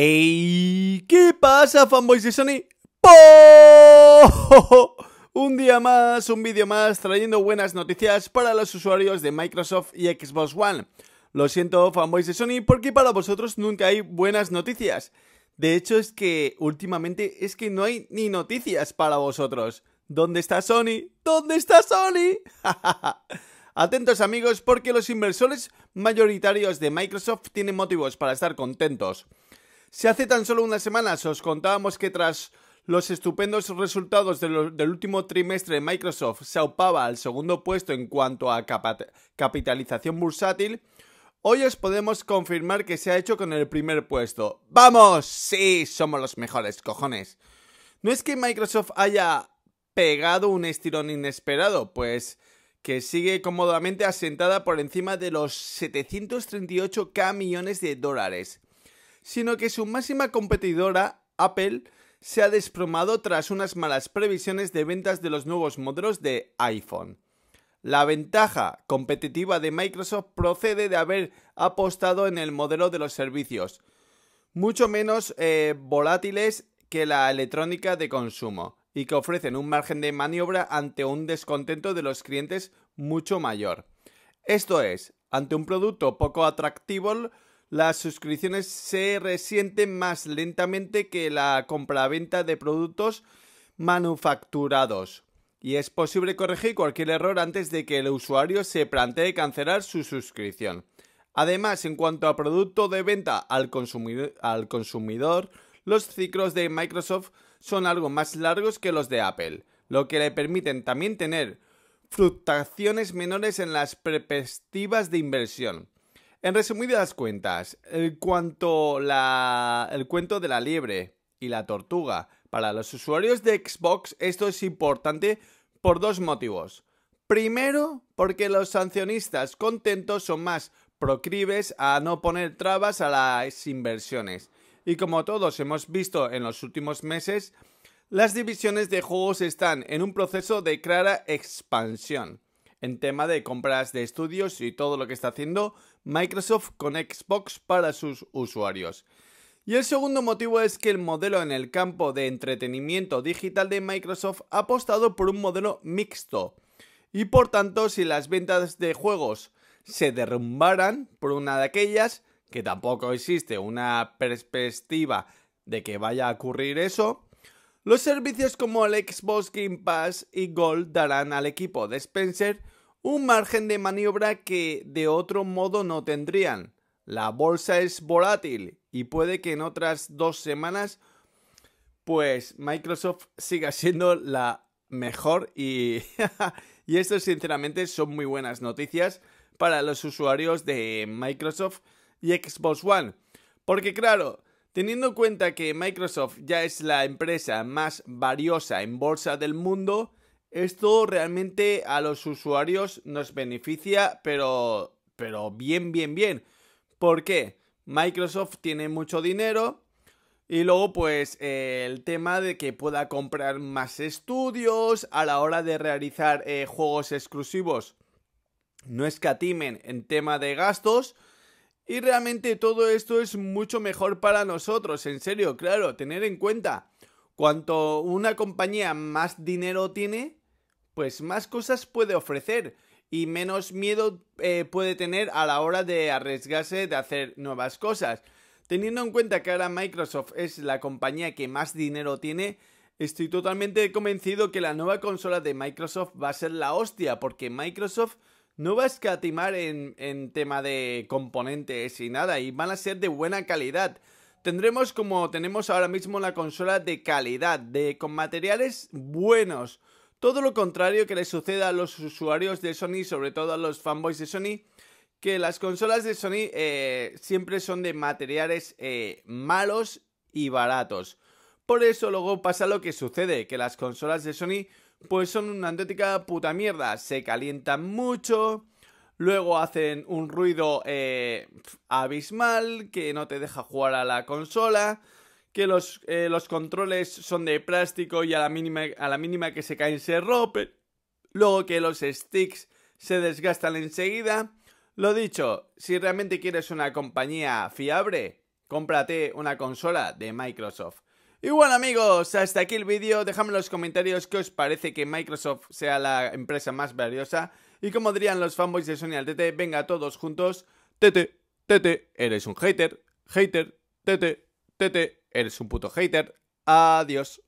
Ey, ¿qué pasa, fanboys de Sony? Un día más, un vídeo más, trayendo buenas noticias para los usuarios de Microsoft y Xbox One. Lo siento, fanboys de Sony, porque para vosotros nunca hay buenas noticias. De hecho, es que últimamente es que no hay ni noticias para vosotros. ¿Dónde está Sony? ¿Dónde está Sony? Atentos amigos, porque los inversores mayoritarios de Microsoft tienen motivos para estar contentos. Si hace tan solo unas semanas os contábamos que tras los estupendos resultados del último trimestre Microsoft se aupaba al segundo puesto en cuanto a capitalización bursátil, hoy os podemos confirmar que se ha hecho con el primer puesto. ¡Vamos! Sí, somos los mejores, cojones. No es que Microsoft haya pegado un estirón inesperado, pues que sigue cómodamente asentada por encima de los 738k millones de dólares sino que su máxima competidora, Apple, se ha desplomado tras unas malas previsiones de ventas de los nuevos modelos de iPhone. La ventaja competitiva de Microsoft procede de haber apostado en el modelo de los servicios, mucho menos eh, volátiles que la electrónica de consumo, y que ofrecen un margen de maniobra ante un descontento de los clientes mucho mayor. Esto es, ante un producto poco atractivo, las suscripciones se resienten más lentamente que la compraventa de productos manufacturados. Y es posible corregir cualquier error antes de que el usuario se plantee cancelar su suscripción. Además, en cuanto a producto de venta al consumidor, los ciclos de Microsoft son algo más largos que los de Apple, lo que le permiten también tener fluctuaciones menores en las perspectivas de inversión. En resumidas cuentas, el, el cuento de la liebre y la tortuga. Para los usuarios de Xbox esto es importante por dos motivos. Primero, porque los sancionistas contentos son más procribes a no poner trabas a las inversiones. Y como todos hemos visto en los últimos meses, las divisiones de juegos están en un proceso de clara expansión en tema de compras de estudios y todo lo que está haciendo Microsoft con Xbox para sus usuarios. Y el segundo motivo es que el modelo en el campo de entretenimiento digital de Microsoft ha apostado por un modelo mixto. Y por tanto, si las ventas de juegos se derrumbaran por una de aquellas, que tampoco existe una perspectiva de que vaya a ocurrir eso, los servicios como el Xbox Game Pass y Gold darán al equipo de Spencer un margen de maniobra que de otro modo no tendrían. La bolsa es volátil y puede que en otras dos semanas pues Microsoft siga siendo la mejor y, y esto sinceramente son muy buenas noticias para los usuarios de Microsoft y Xbox One. Porque claro, Teniendo en cuenta que Microsoft ya es la empresa más valiosa en bolsa del mundo, esto realmente a los usuarios nos beneficia, pero, pero bien, bien, bien. ¿Por qué? Microsoft tiene mucho dinero, y luego, pues, el tema de que pueda comprar más estudios a la hora de realizar eh, juegos exclusivos. No escatimen en tema de gastos y realmente todo esto es mucho mejor para nosotros, en serio, claro, tener en cuenta. Cuanto una compañía más dinero tiene, pues más cosas puede ofrecer y menos miedo eh, puede tener a la hora de arriesgarse de hacer nuevas cosas. Teniendo en cuenta que ahora Microsoft es la compañía que más dinero tiene, estoy totalmente convencido que la nueva consola de Microsoft va a ser la hostia, porque Microsoft no va a escatimar en, tema de componentes y nada, y van a ser de buena calidad. Tendremos como tenemos ahora mismo la consola de calidad, de, con materiales buenos. Todo lo contrario que le suceda a los usuarios de Sony, sobre todo a los fanboys de Sony, que las consolas de Sony eh, siempre son de materiales eh, malos y baratos. Por eso luego pasa lo que sucede, que las consolas de Sony pues son una auténtica puta mierda. Se calientan mucho, luego hacen un ruido eh, abismal que no te deja jugar a la consola, que los, eh, los controles son de plástico y a la, mínima, a la mínima que se caen se rompen, luego que los sticks se desgastan enseguida. Lo dicho, si realmente quieres una compañía fiable, cómprate una consola de Microsoft. Y bueno amigos, hasta aquí el vídeo, dejadme en los comentarios qué os parece que Microsoft sea la empresa más valiosa y como dirían los fanboys de Sony al TT, venga todos juntos, TT, TT, eres un hater, hater, TT, TT, eres un puto hater, adiós.